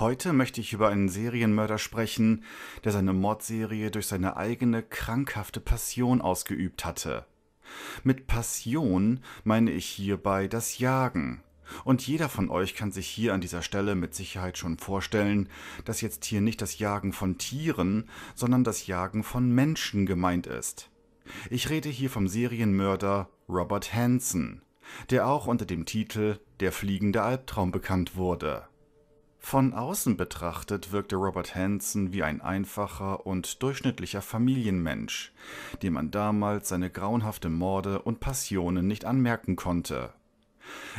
Heute möchte ich über einen Serienmörder sprechen, der seine Mordserie durch seine eigene krankhafte Passion ausgeübt hatte. Mit Passion meine ich hierbei das Jagen. Und jeder von euch kann sich hier an dieser Stelle mit Sicherheit schon vorstellen, dass jetzt hier nicht das Jagen von Tieren, sondern das Jagen von Menschen gemeint ist. Ich rede hier vom Serienmörder Robert Hanson, der auch unter dem Titel Der fliegende Albtraum bekannt wurde. Von außen betrachtet wirkte Robert Hanson wie ein einfacher und durchschnittlicher Familienmensch, dem man damals seine grauenhafte Morde und Passionen nicht anmerken konnte.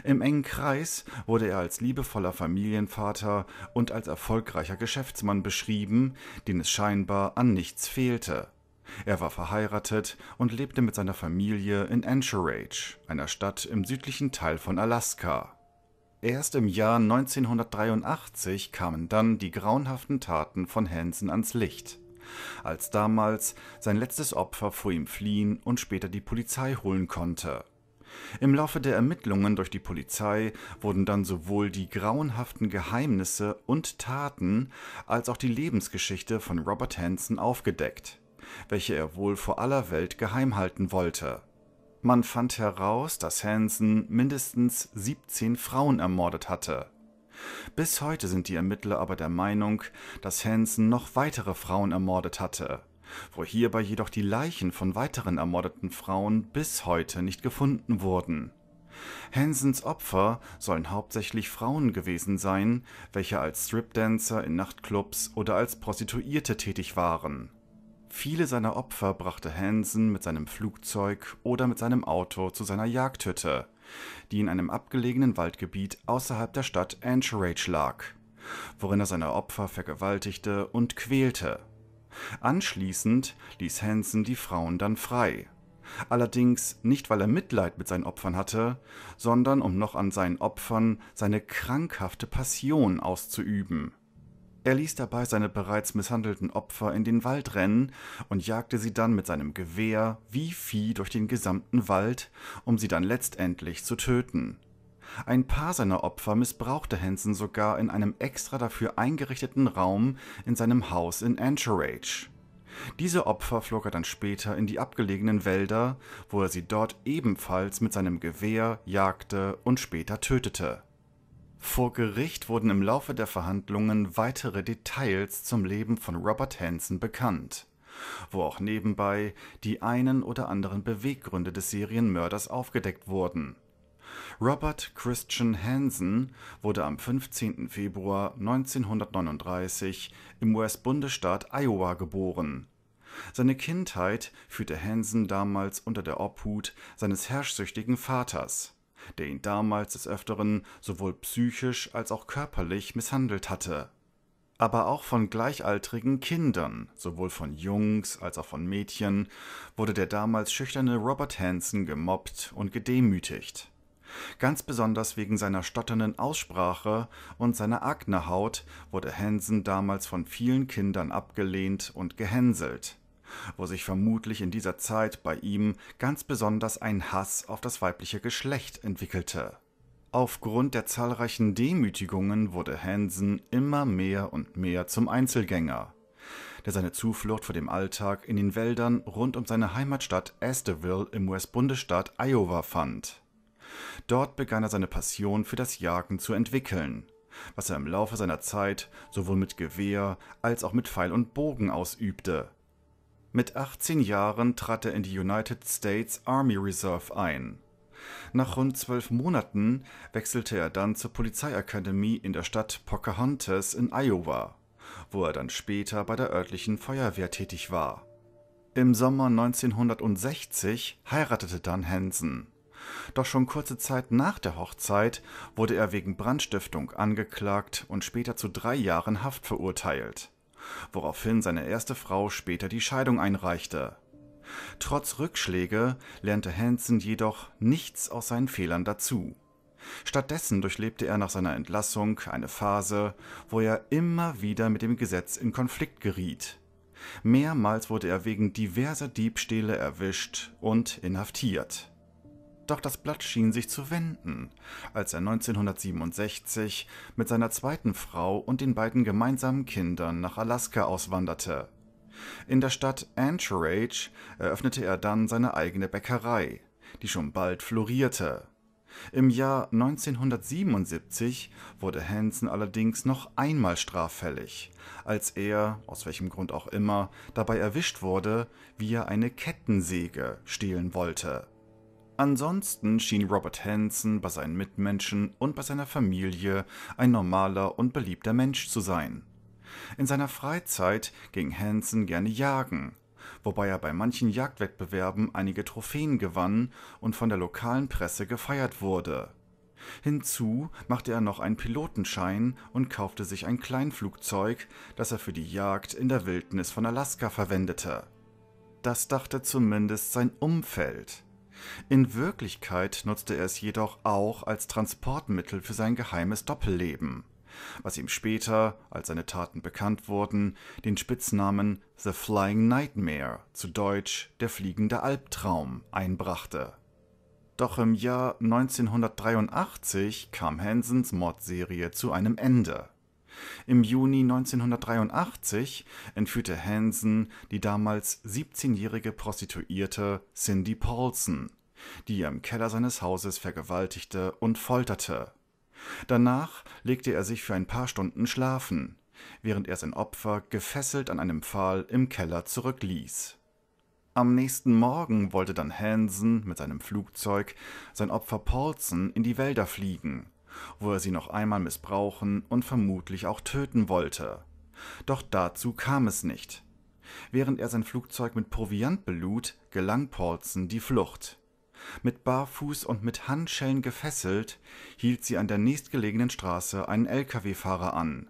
Im engen Kreis wurde er als liebevoller Familienvater und als erfolgreicher Geschäftsmann beschrieben, den es scheinbar an nichts fehlte. Er war verheiratet und lebte mit seiner Familie in Anchorage, einer Stadt im südlichen Teil von Alaska. Erst im Jahr 1983 kamen dann die grauenhaften Taten von Hansen ans Licht. Als damals sein letztes Opfer vor ihm fliehen und später die Polizei holen konnte. Im Laufe der Ermittlungen durch die Polizei wurden dann sowohl die grauenhaften Geheimnisse und Taten als auch die Lebensgeschichte von Robert Hansen aufgedeckt, welche er wohl vor aller Welt geheim halten wollte. Man fand heraus, dass Hansen mindestens 17 Frauen ermordet hatte. Bis heute sind die Ermittler aber der Meinung, dass Hansen noch weitere Frauen ermordet hatte, wo hierbei jedoch die Leichen von weiteren ermordeten Frauen bis heute nicht gefunden wurden. Hansens Opfer sollen hauptsächlich Frauen gewesen sein, welche als Stripdancer in Nachtclubs oder als Prostituierte tätig waren. Viele seiner Opfer brachte Hansen mit seinem Flugzeug oder mit seinem Auto zu seiner Jagdhütte, die in einem abgelegenen Waldgebiet außerhalb der Stadt Anchorage lag, worin er seine Opfer vergewaltigte und quälte. Anschließend ließ Hansen die Frauen dann frei. Allerdings nicht, weil er Mitleid mit seinen Opfern hatte, sondern um noch an seinen Opfern seine krankhafte Passion auszuüben. Er ließ dabei seine bereits misshandelten Opfer in den Wald rennen und jagte sie dann mit seinem Gewehr wie Vieh durch den gesamten Wald, um sie dann letztendlich zu töten. Ein paar seiner Opfer missbrauchte Hansen sogar in einem extra dafür eingerichteten Raum in seinem Haus in Anchorage. Diese Opfer flog er dann später in die abgelegenen Wälder, wo er sie dort ebenfalls mit seinem Gewehr jagte und später tötete. Vor Gericht wurden im Laufe der Verhandlungen weitere Details zum Leben von Robert Hansen bekannt, wo auch nebenbei die einen oder anderen Beweggründe des Serienmörders aufgedeckt wurden. Robert Christian Hansen wurde am 15. Februar 1939 im US-Bundesstaat Iowa geboren. Seine Kindheit führte Hansen damals unter der Obhut seines herrschsüchtigen Vaters der ihn damals des Öfteren sowohl psychisch als auch körperlich misshandelt hatte. Aber auch von gleichaltrigen Kindern, sowohl von Jungs als auch von Mädchen, wurde der damals schüchterne Robert Hansen gemobbt und gedemütigt. Ganz besonders wegen seiner stotternden Aussprache und seiner Aknehaut wurde Hansen damals von vielen Kindern abgelehnt und gehänselt wo sich vermutlich in dieser Zeit bei ihm ganz besonders ein Hass auf das weibliche Geschlecht entwickelte. Aufgrund der zahlreichen Demütigungen wurde Hansen immer mehr und mehr zum Einzelgänger, der seine Zuflucht vor dem Alltag in den Wäldern rund um seine Heimatstadt Esteville im US-Bundesstaat Iowa fand. Dort begann er seine Passion für das Jagen zu entwickeln, was er im Laufe seiner Zeit sowohl mit Gewehr als auch mit Pfeil und Bogen ausübte, mit 18 Jahren trat er in die United States Army Reserve ein. Nach rund zwölf Monaten wechselte er dann zur Polizeiakademie in der Stadt Pocahontas in Iowa, wo er dann später bei der örtlichen Feuerwehr tätig war. Im Sommer 1960 heiratete dann Hansen. Doch schon kurze Zeit nach der Hochzeit wurde er wegen Brandstiftung angeklagt und später zu drei Jahren Haft verurteilt woraufhin seine erste Frau später die Scheidung einreichte. Trotz Rückschläge lernte Hansen jedoch nichts aus seinen Fehlern dazu. Stattdessen durchlebte er nach seiner Entlassung eine Phase, wo er immer wieder mit dem Gesetz in Konflikt geriet. Mehrmals wurde er wegen diverser Diebstähle erwischt und inhaftiert. Doch das Blatt schien sich zu wenden, als er 1967 mit seiner zweiten Frau und den beiden gemeinsamen Kindern nach Alaska auswanderte. In der Stadt Anchorage eröffnete er dann seine eigene Bäckerei, die schon bald florierte. Im Jahr 1977 wurde Hansen allerdings noch einmal straffällig, als er, aus welchem Grund auch immer, dabei erwischt wurde, wie er eine Kettensäge stehlen wollte. Ansonsten schien Robert Hanson bei seinen Mitmenschen und bei seiner Familie ein normaler und beliebter Mensch zu sein. In seiner Freizeit ging Hanson gerne jagen, wobei er bei manchen Jagdwettbewerben einige Trophäen gewann und von der lokalen Presse gefeiert wurde. Hinzu machte er noch einen Pilotenschein und kaufte sich ein Kleinflugzeug, das er für die Jagd in der Wildnis von Alaska verwendete. Das dachte zumindest sein Umfeld. In Wirklichkeit nutzte er es jedoch auch als Transportmittel für sein geheimes Doppelleben, was ihm später, als seine Taten bekannt wurden, den Spitznamen The Flying Nightmare, zu Deutsch der fliegende Albtraum, einbrachte. Doch im Jahr 1983 kam Hansens Mordserie zu einem Ende. Im Juni 1983 entführte Hansen die damals 17-jährige Prostituierte Cindy Paulson, die er im Keller seines Hauses vergewaltigte und folterte. Danach legte er sich für ein paar Stunden schlafen, während er sein Opfer gefesselt an einem Pfahl im Keller zurückließ. Am nächsten Morgen wollte dann Hansen mit seinem Flugzeug sein Opfer Paulson in die Wälder fliegen, wo er sie noch einmal missbrauchen und vermutlich auch töten wollte. Doch dazu kam es nicht. Während er sein Flugzeug mit Proviant belud, gelang Paulson die Flucht. Mit Barfuß und mit Handschellen gefesselt, hielt sie an der nächstgelegenen Straße einen Lkw-Fahrer an,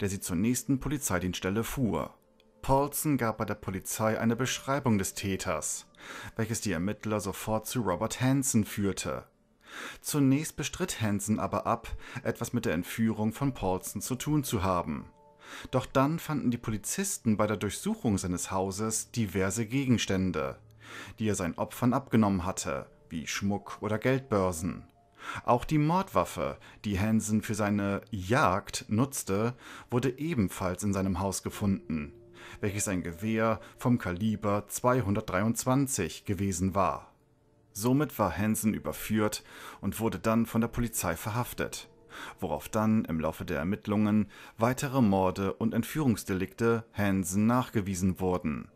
der sie zur nächsten Polizeidienststelle fuhr. Paulson gab bei der Polizei eine Beschreibung des Täters, welches die Ermittler sofort zu Robert Hansen führte, Zunächst bestritt Hansen aber ab, etwas mit der Entführung von Paulson zu tun zu haben. Doch dann fanden die Polizisten bei der Durchsuchung seines Hauses diverse Gegenstände, die er seinen Opfern abgenommen hatte, wie Schmuck oder Geldbörsen. Auch die Mordwaffe, die Hansen für seine Jagd nutzte, wurde ebenfalls in seinem Haus gefunden, welches ein Gewehr vom Kaliber 223 gewesen war. Somit war Hansen überführt und wurde dann von der Polizei verhaftet, worauf dann im Laufe der Ermittlungen weitere Morde und Entführungsdelikte Hansen nachgewiesen wurden.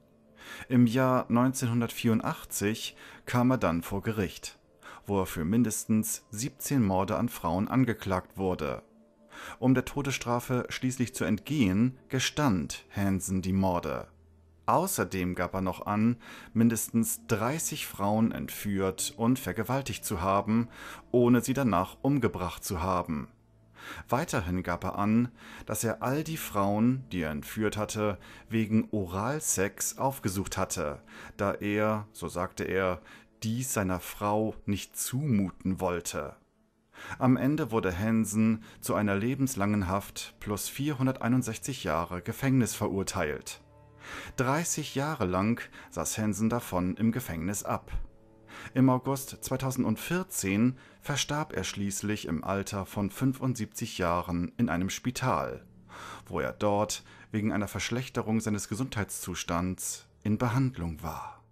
Im Jahr 1984 kam er dann vor Gericht, wo er für mindestens 17 Morde an Frauen angeklagt wurde. Um der Todesstrafe schließlich zu entgehen, gestand Hansen die Morde. Außerdem gab er noch an, mindestens 30 Frauen entführt und vergewaltigt zu haben, ohne sie danach umgebracht zu haben. Weiterhin gab er an, dass er all die Frauen, die er entführt hatte, wegen Oralsex aufgesucht hatte, da er, so sagte er, dies seiner Frau nicht zumuten wollte. Am Ende wurde Hansen zu einer lebenslangen Haft plus 461 Jahre Gefängnis verurteilt. 30 Jahre lang saß Hansen davon im Gefängnis ab. Im August 2014 verstarb er schließlich im Alter von 75 Jahren in einem Spital, wo er dort wegen einer Verschlechterung seines Gesundheitszustands in Behandlung war.